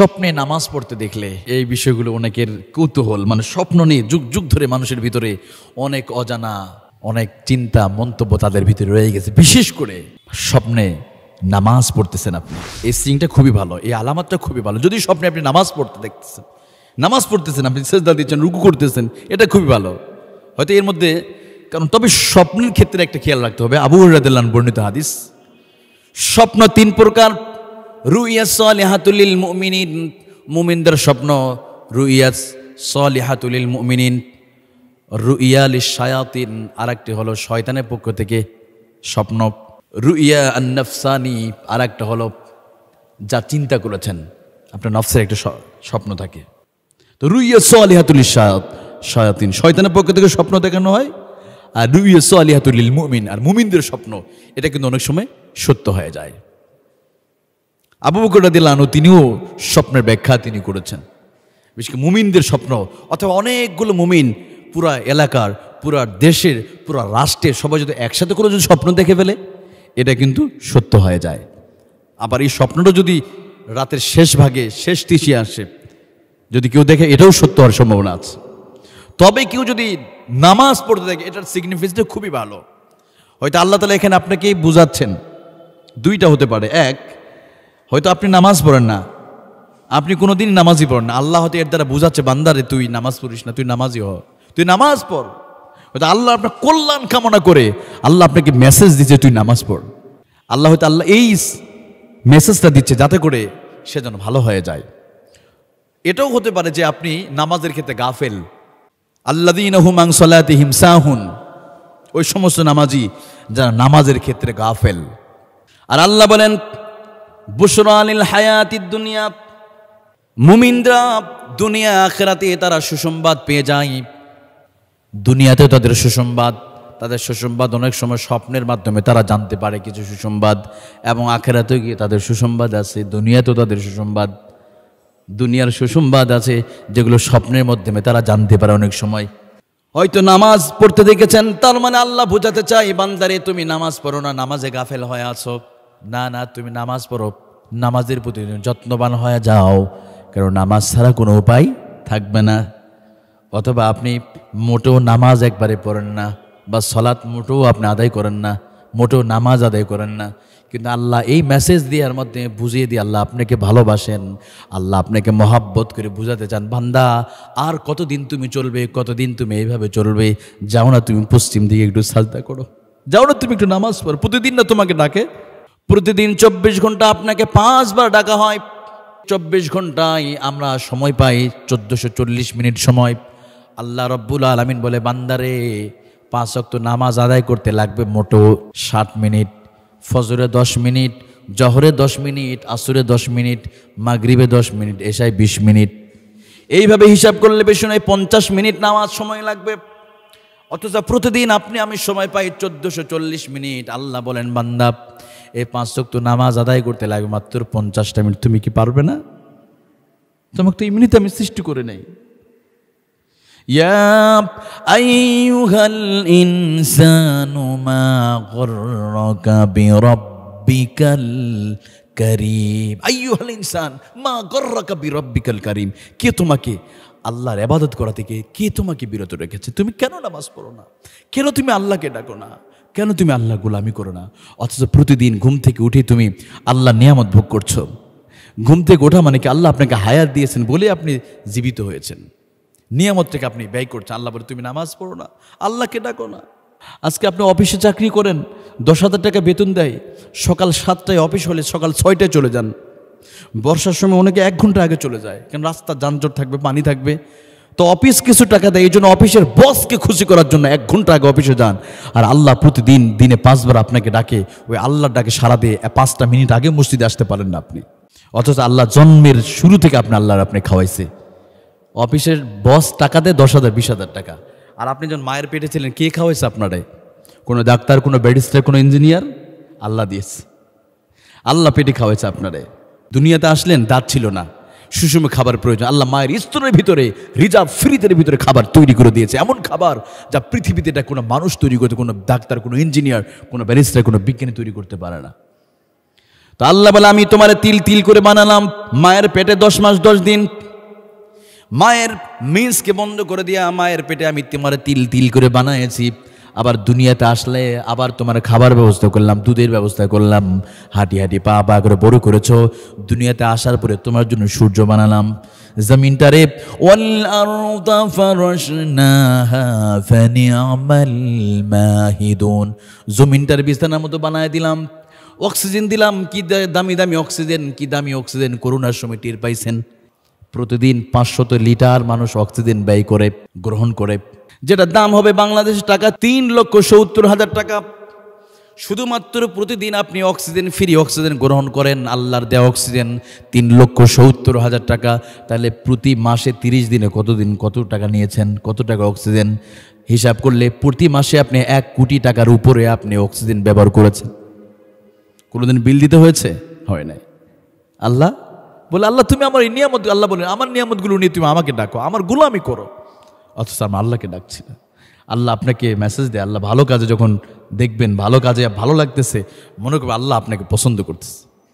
স্বপ্নে নামাজ পড়তে দেখলে এই বিষয়গুলো অনেকের কৌতূহল মানে স্বপ্ন নিয়ে যুগ যুগ ধরে মানুষের ভিতরে অনেক অজানা অনেক চিন্তা মন্তব্য তাদের ভিতরে রয়ে গেছে বিশেষ করে স্বপ্নে নামাজ পড়তেছেন আপনি এই সিংটা খুবই ভালো এই আলামতটা খুবই ভালো যদি স্বপ্নে আপনি নামাজ পড়তে দেখতেছেন নামাজ পড়তেছেন আপনি সেজদা দিচ্ছেন রুকু করতেছেন এটা খুবই ভালো হয়তো এর মধ্যে কারণ তবে স্বপ্নের ক্ষেত্রে একটা খেয়াল রাখতে হবে আবু রাদ বর্ণিত হাদিস স্বপ্ন তিন প্রকার রুইয়া সলেহাতুলিল মুমিনিন মুমিনদের স্বপ্ন রুইয়াস সলিহাতুলিল মুমিনিন রুইয়াল শায়াতিন আর একটি হলো শয়তানের পক্ষ থেকে স্বপ্ন রুইয়া আন্নফসানি আর একটা হলো যা চিন্তা করেছেন আপনার নফসের একটা স্বপ্ন থাকে তো রুইয়া সলিহাতুল শায়াত শয়াতিন শয়তানের পক্ষ থেকে স্বপ্ন দেখানো হয় আর রুইয়া সলিহাতুলিল মুমিন আর মুমিনদের স্বপ্ন এটা কিন্তু অনেক সময় সত্য হয়ে যায় আবু বকরটা দিলানু তিনিও স্বপ্নের ব্যাখ্যা তিনি করেছেন বিশেষ মুমিনদের স্বপ্ন অথবা অনেকগুলো মুমিন পুরা এলাকার পুরা দেশের পুরা রাষ্ট্রের সবাই যদি একসাথে করে যদি স্বপ্ন দেখে ফেলে এটা কিন্তু সত্য হয়ে যায় আবার এই স্বপ্নটা যদি রাতের শেষ ভাগে শেষ তিসি আসে যদি কেউ দেখে এটাও সত্য হওয়ার সম্ভাবনা আছে তবে কেউ যদি নামাজ পড়তে থাকে এটার সিগনিফিকেন্সটা খুবই ভালো হয়তো আল্লাহ তালা এখানে আপনাকেই বুঝাচ্ছেন দুইটা হতে পারে এক হয়তো আপনি নামাজ পড়েন না আপনি কোনো দিন নামাজই পড়েন না আল্লাহ হয়তো এর দ্বারা বোঝাচ্ছে বান্দারে তুই নামাজ পড়িস না তুই নামাজই হ তুই নামাজ পড় হয়তো আল্লাহ আপনার কল্যাণ কামনা করে আল্লাহ আপনাকে মেসেজ দিচ্ছে তুই নামাজ পড় আল্লাহ হয়তো আল্লাহ এই মেসেজটা দিচ্ছে যাতে করে সে যেন ভালো হয়ে যায় এটাও হতে পারে যে আপনি নামাজের ক্ষেত্রে গাফেল আল্লাদিন হুমাং সলাতে হিমসাহুন ওই সমস্ত নামাজি যারা নামাজের ক্ষেত্রে গাফেল আর আল্লাহ বলেন বুসরানিল হায়াতির দুনিয়া মুমিন্দ্রা দুনিয়া আখেরাতে তারা সুসংবাদ পেয়ে যায় দুনিয়াতে তাদের সুসংবাদ তাদের সুসংবাদ অনেক সময় স্বপ্নের মাধ্যমে তারা জানতে পারে কিছু সুসংবাদ এবং আখেরাতে গিয়ে তাদের সুসংবাদ আছে দুনিয়াতেও তাদের সুসংবাদ দুনিয়ার সুসংবাদ আছে যেগুলো স্বপ্নের মাধ্যমে তারা জানতে পারে অনেক সময় হয়তো নামাজ পড়তে দেখেছেন তার মানে আল্লাহ বোঝাতে চাই বান্দারে তুমি নামাজ পড়ো না নামাজে গাফেল হয়ে আছো না না তুমি নামাজ পড়ো নামাজের প্রতি যত্নবান হয়ে যাও কারণ নামাজ ছাড়া কোনো উপায় থাকবে না অথবা আপনি মোটেও নামাজ একবারে পড়েন না বা সলাৎ মোটেও আপনি আদায় করেন না মোটেও নামাজ আদায় করেন না কিন্তু আল্লাহ এই মেসেজ দেওয়ার মধ্যে বুঝিয়ে দিয়ে আল্লাহ আপনাকে ভালোবাসেন আল্লাহ আপনাকে মহাব্বত করে বুঝাতে চান বান্দা আর কতদিন তুমি চলবে কতদিন তুমি এইভাবে চলবে যাও না তুমি পশ্চিম দিকে একটু সাজদা করো যাও না তুমি একটু নামাজ পড়ো প্রতিদিন না তোমাকে ডাকে প্রতিদিন চব্বিশ ঘন্টা আপনাকে পাঁচবার ডাকা হয় চব্বিশ ঘন্টায় আমরা সময় পাই চোদ্দশো চল্লিশ মিনিট সময় আল্লাহ রব্বুল আলমিন বলে বান্দারে পাঁচ অক্ত নামাজ আদায় করতে লাগবে মোটো ষাট মিনিট ফজরে দশ মিনিট জহরে দশ মিনিট আসুরে দশ মিনিট মাগরিবে দশ মিনিট এশায় বিশ মিনিট এইভাবে হিসাব করলে বেশি নয় পঞ্চাশ মিনিট নামাজ সময় লাগবে অথচ প্রতিদিন আপনি আমি সময় পাই চোদ্দশো চল্লিশ মিনিট আল্লাহ বলেন বান্দাব এই পাঁচ তো নামাজ আদায় করতে লাগবে মাত্র পঞ্চাশটা মিনিট তুমি কি পারবে না তোমাকে তো এমনিতে আমি সৃষ্টি করে নেই يا أيها الإنسان ما غرك بربك الكريم أيها الإنسان ما غرك আল্লাহর আবাদত করা থেকে কে তোমাকে বিরত রেখেছে তুমি কেন নামাজ পড়ো না কেন তুমি আল্লাহকে ডাকো না কেন তুমি আল্লাহ গোলামি করো না অথচ প্রতিদিন ঘুম থেকে উঠে তুমি আল্লাহ নিয়ামত ভোগ করছো ঘুম থেকে ওঠা মানে কি আল্লাহ আপনাকে হায়ার দিয়েছেন বলে আপনি জীবিত হয়েছেন নিয়ামত থেকে আপনি ব্যয় করছেন আল্লাহ বলে তুমি নামাজ পড়ো না আল্লাহকে ডাকো না আজকে আপনি অফিসে চাকরি করেন দশ হাজার টাকা বেতন দেয় সকাল সাতটায় অফিস হলে সকাল ছয়টায় চলে যান বর্ষার সময় অনেকে এক ঘন্টা আগে চলে যায় কারণ রাস্তা যানজট থাকবে পানি থাকবে তো অফিস কিছু টাকা দেয় এই জন্য অফিসের বসকে খুশি করার জন্য এক ঘন্টা আগে অফিসে যান আর আল্লাহ প্রতিদিন দিনে পাঁচবার আপনাকে ডাকে ওই আল্লাহর ডাকে সারা দিয়ে পাঁচটা মিনিট আগে মসজিদে আসতে পারেন না আপনি অথচ আল্লাহ জন্মের শুরু থেকে আপনি আল্লাহর আপনি খাওয়াইছে অফিসের বস টাকা দেয় দশ হাজার বিশ হাজার টাকা আর আপনি যখন মায়ের পেটে ছিলেন কে খাওয়াইছে আপনারে কোনো ডাক্তার কোনো ব্যারিস্টার কোনো ইঞ্জিনিয়ার আল্লাহ দিয়েছে আল্লাহ পেটে খাওয়াইছে আপনারে দুনিয়াতে আসলেন দাঁত ছিল না সুষম খাবার প্রয়োজন আল্লাহ মায়ের স্তরের ভিতরে রিজার্ভ ফ্রিজের ভিতরে খাবার তৈরি করে দিয়েছে এমন খাবার যা পৃথিবীতে এটা কোনো মানুষ তৈরি করতে কোনো ডাক্তার কোনো ইঞ্জিনিয়ার কোনো ব্যারিস্টার কোনো বিজ্ঞানী তৈরি করতে পারে না তো আল্লাহ বলে আমি তোমার তিল তিল করে বানালাম মায়ের পেটে দশ মাস দশ দিন মায়ের মিন্সকে বন্ধ করে দিয়া মায়ের পেটে আমি তোমার তিল তিল করে বানাইছি আবার দুনিয়াতে আসলে আবার তোমার খাবার ব্যবস্থা করলাম দুধের ব্যবস্থা করলাম হাঁটি হাঁটি পা পা করে বড় করেছো দুনিয়াতে আসার পরে তোমার জন্য সূর্য বানালাম জমিনটারে জমিনটার বিছানার মতো বানায় দিলাম অক্সিজেন দিলাম কি দামি দামি অক্সিজেন কি দামি অক্সিজেন করোনার সময় টের পাইছেন প্রতিদিন পাঁচশত লিটার মানুষ অক্সিজেন ব্যয় করে গ্রহণ করে যেটা দাম হবে বাংলাদেশ টাকা তিন লক্ষ সত্তর হাজার টাকা শুধুমাত্র প্রতিদিন আপনি অক্সিজেন ফ্রি অক্সিজেন গ্রহণ করেন আল্লাহর দেওয়া অক্সিজেন তিন লক্ষ সত্তর হাজার টাকা তাহলে প্রতি মাসে তিরিশ দিনে কতদিন কত টাকা নিয়েছেন কত টাকা অক্সিজেন হিসাব করলে প্রতি মাসে আপনি এক কোটি টাকার উপরে আপনি অক্সিজেন ব্যবহার করেছেন কোনোদিন বিল দিতে হয়েছে হয় নাই আল্লাহ বলে আল্লাহ তুমি আমার এই নিয়ামত আল্লাহ বলে আমার নিয়ামতগুলো নিয়ে তুমি আমাকে ডাকো আমার আমি করো অথচ আমি আল্লাহকে ডাকছি না আল্লাহ আপনাকে মেসেজ দেয় আল্লাহ ভালো কাজে যখন দেখবেন ভালো কাজে ভালো লাগতেছে মনে করবে আল্লাহ আপনাকে পছন্দ করতেছে